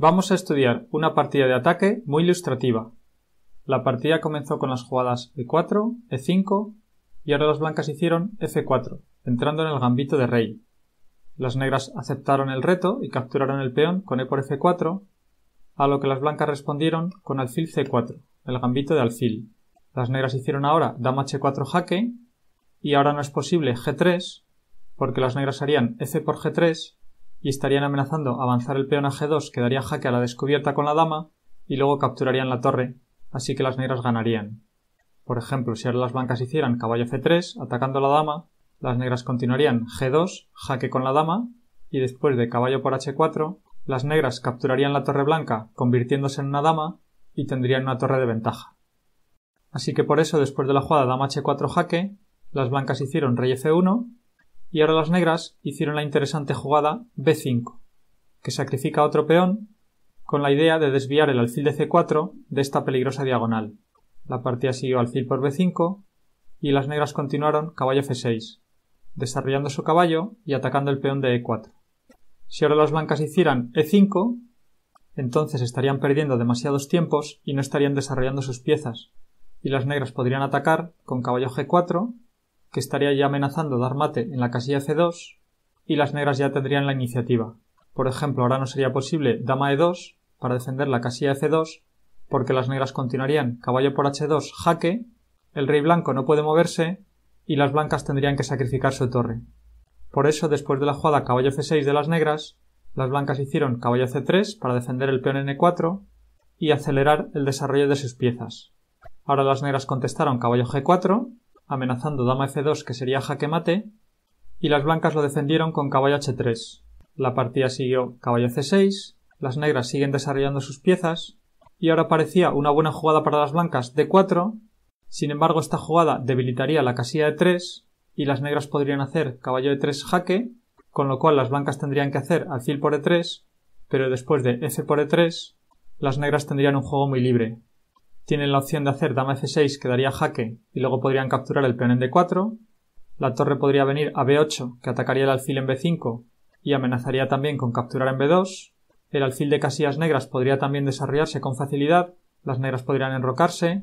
Vamos a estudiar una partida de ataque muy ilustrativa. La partida comenzó con las jugadas E4, E5 y ahora las blancas hicieron F4, entrando en el gambito de rey. Las negras aceptaron el reto y capturaron el peón con E por F4, a lo que las blancas respondieron con alfil C4, el gambito de alfil. Las negras hicieron ahora dama H4 jaque y ahora no es posible G3 porque las negras harían F por G3 y estarían amenazando avanzar el peón a G2 que daría jaque a la descubierta con la dama y luego capturarían la torre, así que las negras ganarían. Por ejemplo, si ahora las blancas hicieran caballo F3 atacando a la dama, las negras continuarían G2 jaque con la dama y después de caballo por H4 las negras capturarían la torre blanca convirtiéndose en una dama y tendrían una torre de ventaja. Así que por eso después de la jugada dama H4 jaque, las blancas hicieron rey F1 y ahora las negras hicieron la interesante jugada b5, que sacrifica otro peón con la idea de desviar el alfil de c4 de esta peligrosa diagonal. La partida siguió alfil por b5 y las negras continuaron caballo f6, desarrollando su caballo y atacando el peón de e4. Si ahora las blancas hicieran e5, entonces estarían perdiendo demasiados tiempos y no estarían desarrollando sus piezas, y las negras podrían atacar con caballo g4 que estaría ya amenazando dar mate en la casilla c2, y las negras ya tendrían la iniciativa. Por ejemplo, ahora no sería posible dama e2 para defender la casilla c2, porque las negras continuarían caballo por h2 jaque, el rey blanco no puede moverse, y las blancas tendrían que sacrificar su torre. Por eso, después de la jugada caballo c6 de las negras, las blancas hicieron caballo c3 para defender el peón n4 y acelerar el desarrollo de sus piezas. Ahora las negras contestaron caballo g4 amenazando dama f2 que sería jaque mate, y las blancas lo defendieron con caballo h3. La partida siguió caballo c6, las negras siguen desarrollando sus piezas, y ahora parecía una buena jugada para las blancas d4, sin embargo esta jugada debilitaría la casilla de 3 y las negras podrían hacer caballo e3 jaque, con lo cual las blancas tendrían que hacer alfil por e3, pero después de f por e3 las negras tendrían un juego muy libre, tienen la opción de hacer dama f6 que daría jaque y luego podrían capturar el peón en d4. La torre podría venir a b8 que atacaría el alfil en b5 y amenazaría también con capturar en b2. El alfil de casillas negras podría también desarrollarse con facilidad, las negras podrían enrocarse.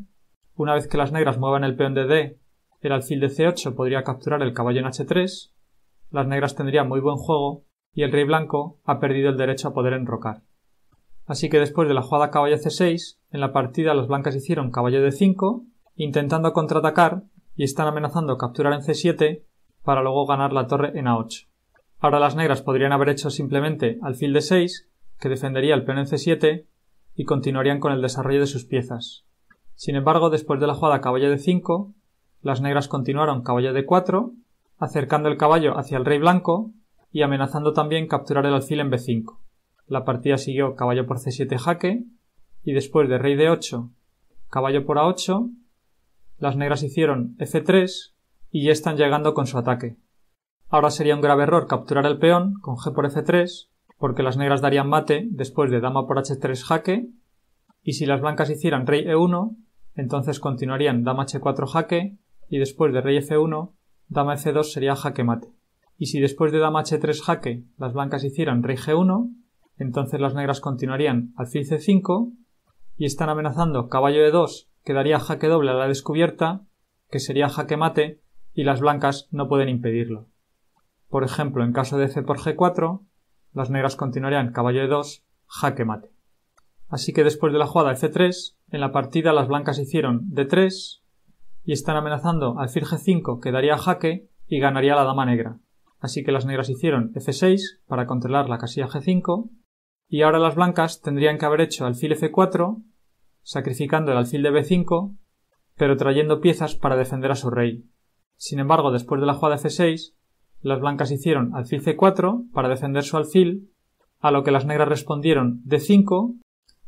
Una vez que las negras muevan el peón de d, el alfil de c8 podría capturar el caballo en h3. Las negras tendrían muy buen juego y el rey blanco ha perdido el derecho a poder enrocar. Así que después de la jugada caballo c6, en la partida las blancas hicieron caballo d5, intentando contraatacar y están amenazando capturar en c7 para luego ganar la torre en a8. Ahora las negras podrían haber hecho simplemente alfil d6, que defendería el peón en c7 y continuarían con el desarrollo de sus piezas. Sin embargo, después de la jugada caballo d5, las negras continuaron caballo d4, acercando el caballo hacia el rey blanco y amenazando también capturar el alfil en b5. La partida siguió caballo por c7 jaque y después de rey d8, caballo por a8, las negras hicieron f3 y ya están llegando con su ataque. Ahora sería un grave error capturar el peón con g por f3 porque las negras darían mate después de dama por h3 jaque y si las blancas hicieran rey e1 entonces continuarían dama h4 jaque y después de rey f1 dama f2 sería jaque mate. Y si después de dama h3 jaque las blancas hicieran rey g1, entonces las negras continuarían alfil c5 y están amenazando caballo e 2 que daría jaque doble a la descubierta, que sería jaque mate, y las blancas no pueden impedirlo. Por ejemplo, en caso de f por g4, las negras continuarían caballo de 2, jaque mate. Así que después de la jugada f3, en la partida las blancas hicieron d3 y están amenazando alfil g5 que daría jaque y ganaría la dama negra. Así que las negras hicieron f6 para controlar la casilla g5 y ahora las blancas tendrían que haber hecho alfil f4, sacrificando el alfil de b5, pero trayendo piezas para defender a su rey. Sin embargo, después de la jugada f6, las blancas hicieron alfil c4 para defender su alfil, a lo que las negras respondieron d5,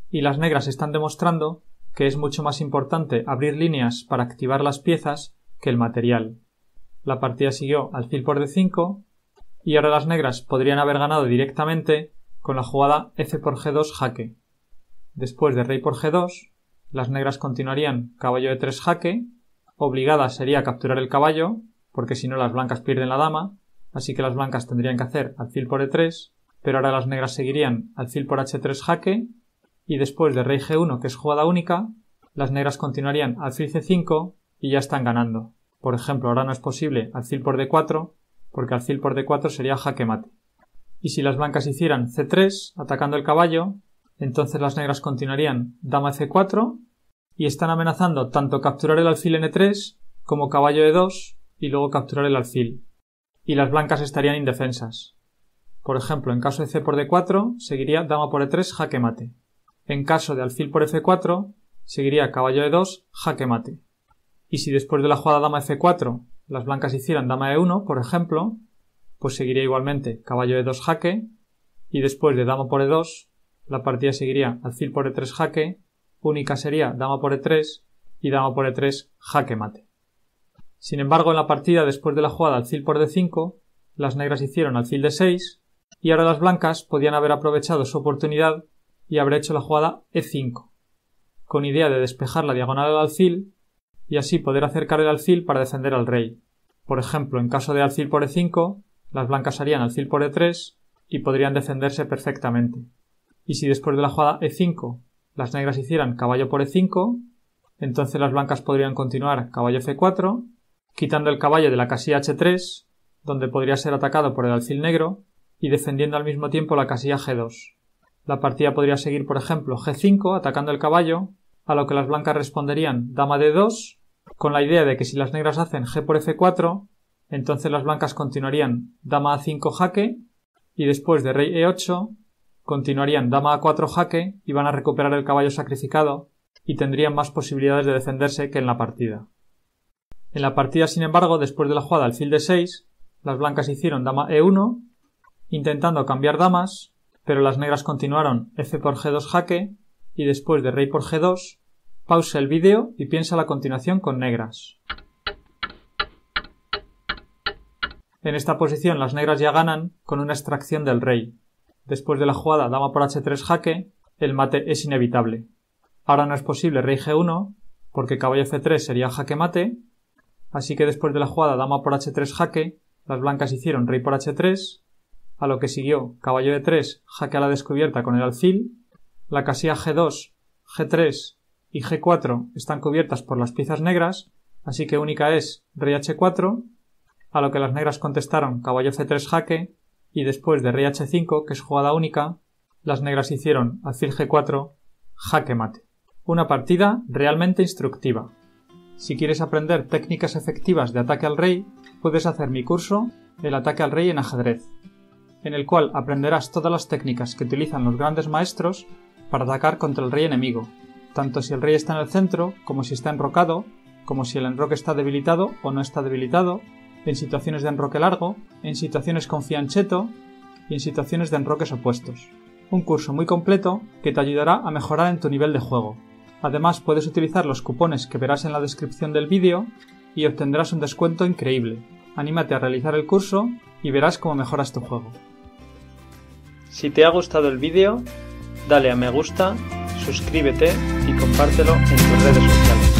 y las negras están demostrando que es mucho más importante abrir líneas para activar las piezas que el material. La partida siguió alfil por d5, y ahora las negras podrían haber ganado directamente con la jugada f por g2 jaque. Después de rey por g2, las negras continuarían caballo de 3 jaque, obligada sería capturar el caballo, porque si no las blancas pierden la dama, así que las blancas tendrían que hacer alfil por e3, pero ahora las negras seguirían alfil por h3 jaque, y después de rey g1, que es jugada única, las negras continuarían alfil c5 y ya están ganando. Por ejemplo, ahora no es posible alfil por d4, porque alfil por d4 sería jaque mate y si las blancas hicieran c3, atacando el caballo, entonces las negras continuarían dama c4 y están amenazando tanto capturar el alfil n3 como caballo e2 y luego capturar el alfil. Y las blancas estarían indefensas. Por ejemplo, en caso de c por d4 seguiría dama por e3 jaque mate. En caso de alfil por f4 seguiría caballo e2 jaque mate. Y si después de la jugada dama f4 las blancas hicieran dama e1, por ejemplo, pues seguiría igualmente caballo e2 jaque, y después de dama por e2, la partida seguiría alfil por e3 jaque, única sería dama por e3 y dama por e3 jaque mate. Sin embargo, en la partida después de la jugada alfil por d5, las negras hicieron alfil de 6 y ahora las blancas podían haber aprovechado su oportunidad y haber hecho la jugada e5, con idea de despejar la diagonal del alfil y así poder acercar el alfil para defender al rey. Por ejemplo, en caso de alfil por e5, las blancas harían alfil por e3 y podrían defenderse perfectamente. Y si después de la jugada e5 las negras hicieran caballo por e5, entonces las blancas podrían continuar caballo f4, quitando el caballo de la casilla h3, donde podría ser atacado por el alfil negro, y defendiendo al mismo tiempo la casilla g2. La partida podría seguir, por ejemplo, g5 atacando el caballo, a lo que las blancas responderían dama d2, con la idea de que si las negras hacen g por f4, entonces las blancas continuarían dama a 5 jaque y después de rey e8 continuarían dama a 4 jaque y van a recuperar el caballo sacrificado y tendrían más posibilidades de defenderse que en la partida. En la partida, sin embargo, después de la jugada alfil de 6, las blancas hicieron dama e1 intentando cambiar damas, pero las negras continuaron f por g2 jaque y después de rey por g2 pausa el vídeo y piensa la continuación con negras. En esta posición las negras ya ganan con una extracción del rey. Después de la jugada dama por h3 jaque, el mate es inevitable. Ahora no es posible rey g1, porque caballo f3 sería jaque mate, así que después de la jugada dama por h3 jaque, las blancas hicieron rey por h3, a lo que siguió caballo e 3 jaque a la descubierta con el alfil, la casilla g2, g3 y g4 están cubiertas por las piezas negras, así que única es rey h4, a lo que las negras contestaron caballo c3 jaque, y después de rey h5, que es jugada única, las negras hicieron alfil g4, jaque mate. Una partida realmente instructiva. Si quieres aprender técnicas efectivas de ataque al rey, puedes hacer mi curso El ataque al rey en ajedrez, en el cual aprenderás todas las técnicas que utilizan los grandes maestros para atacar contra el rey enemigo, tanto si el rey está en el centro, como si está enrocado, como si el enroque está debilitado o no está debilitado, en situaciones de enroque largo, en situaciones con fiancheto y en situaciones de enroques opuestos. Un curso muy completo que te ayudará a mejorar en tu nivel de juego. Además puedes utilizar los cupones que verás en la descripción del vídeo y obtendrás un descuento increíble. Anímate a realizar el curso y verás cómo mejoras tu juego. Si te ha gustado el vídeo, dale a me gusta, suscríbete y compártelo en tus redes sociales.